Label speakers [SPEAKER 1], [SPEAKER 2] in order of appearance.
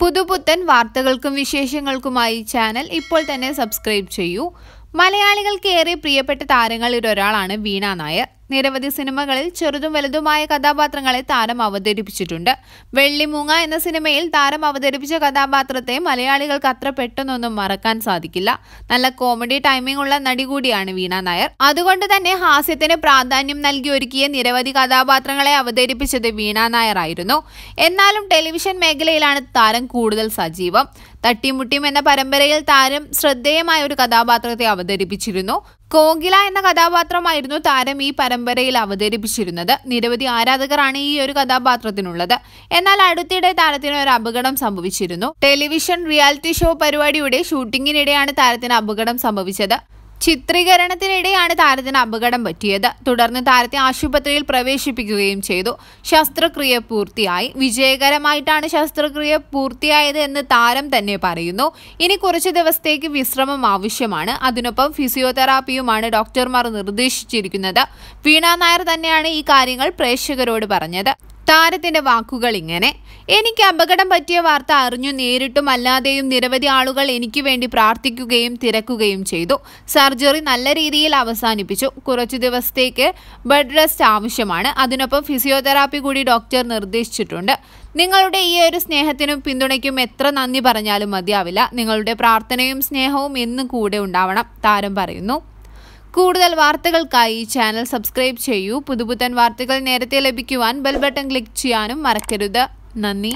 [SPEAKER 1] പുതുപുത്തൻ വാർത്തകൾക്കും വിശേഷങ്ങൾക്കുമായി ചാനൽ ഇപ്പോൾ തന്നെ സബ്സ്ക്രൈബ് ചെയ്യൂ മലയാളികൾക്ക് ഏറെ പ്രിയപ്പെട്ട താരങ്ങളിൽ ഒരാളാണ് വീണ നായർ നിരവധി സിനിമകളിൽ ചെറുതും വലുതുമായ കഥാപാത്രങ്ങളെ താരം അവതരിപ്പിച്ചിട്ടുണ്ട് വെള്ളിമൂങ്ങ എന്ന സിനിമയിൽ താരം അവതരിപ്പിച്ച കഥാപാത്രത്തെ മലയാളികൾക്ക് അത്ര പെട്ടെന്നൊന്നും മറക്കാൻ സാധിക്കില്ല നല്ല കോമഡി ടൈമിംഗ് ഉള്ള നടി കൂടിയാണ് വീണ നായർ അതുകൊണ്ട് തന്നെ ഹാസ്യത്തിന് പ്രാധാന്യം നൽകി ഒരുക്കിയ നിരവധി കഥാപാത്രങ്ങളെ അവതരിപ്പിച്ചത് വീണ നായർ ആയിരുന്നു എന്നാലും ടെലിവിഷൻ മേഖലയിലാണ് താരം കൂടുതൽ സജീവം തട്ടിമുട്ടിയും എന്ന പരമ്പരയിൽ താരം ശ്രദ്ധേയമായ ഒരു കഥാപാത്രത്തെ അവതരിപ്പിച്ചിരുന്നു കോകില എന്ന കഥാപാത്രമായിരുന്നു താരം ഈ പരമ്പരയിൽ അവതരിപ്പിച്ചിരുന്നത് നിരവധി ആരാധകരാണ് ഈ ഒരു കഥാപാത്രത്തിനുള്ളത് എന്നാൽ അടുത്തിടെ താരത്തിന് ഒരു അപകടം സംഭവിച്ചിരുന്നു ടെലിവിഷൻ റിയാലിറ്റി ഷോ പരിപാടിയുടെ ഷൂട്ടിങ്ങിനിടെയാണ് താരത്തിന് അപകടം സംഭവിച്ചത് ചിത്രീകരണത്തിനിടെയാണ് താരത്തിന് അപകടം പറ്റിയത് തുടർന്ന് താരത്തെ ആശുപത്രിയിൽ പ്രവേശിപ്പിക്കുകയും ചെയ്തു ശസ്ത്രക്രിയ പൂർത്തിയായി വിജയകരമായിട്ടാണ് ശസ്ത്രക്രിയ പൂർത്തിയായത് എന്ന് താരം തന്നെ പറയുന്നു ഇനി കുറച്ച് ദിവസത്തേക്ക് വിശ്രമം ആവശ്യമാണ് അതിനൊപ്പം ഫിസിയോതെറാപ്പിയുമാണ് ഡോക്ടർമാർ നിർദ്ദേശിച്ചിരിക്കുന്നത് വീണാ നായർ തന്നെയാണ് ഈ കാര്യങ്ങൾ പ്രേക്ഷകരോട് പറഞ്ഞത് താരത്തിന്റെ വാക്കുകൾ ഇങ്ങനെ എനിക്ക് അപകടം പറ്റിയ വാർത്ത അറിഞ്ഞു നേരിട്ടും അല്ലാതെയും നിരവധി ആളുകൾ എനിക്ക് വേണ്ടി പ്രാർത്ഥിക്കുകയും തിരക്കുകയും ചെയ്തു സർജറി നല്ല രീതിയിൽ അവസാനിപ്പിച്ചു കുറച്ചു ദിവസത്തേക്ക് ബെഡ് റെസ്റ്റ് ആവശ്യമാണ് അതിനൊപ്പം ഫിസിയോതെറാപ്പി കൂടി ഡോക്ടർ നിർദ്ദേശിച്ചിട്ടുണ്ട് നിങ്ങളുടെ ഈ ഒരു സ്നേഹത്തിനും പിന്തുണയ്ക്കും എത്ര നന്ദി പറഞ്ഞാലും മതിയാവില്ല നിങ്ങളുടെ പ്രാർത്ഥനയും സ്നേഹവും എന്നും കൂടെ ഉണ്ടാവണം താരം പറയുന്നു കൂടുതൽ വാർത്തകൾക്കായി ചാനൽ സബ്സ്ക്രൈബ് ചെയ്യൂ പുതുപുത്തൻ വാർത്തകൾ നേരത്തെ ലഭിക്കുവാൻ ബെൽ ബട്ടൺ ക്ലിക്ക് ചെയ്യാനും മറക്കരുത് നന്ദി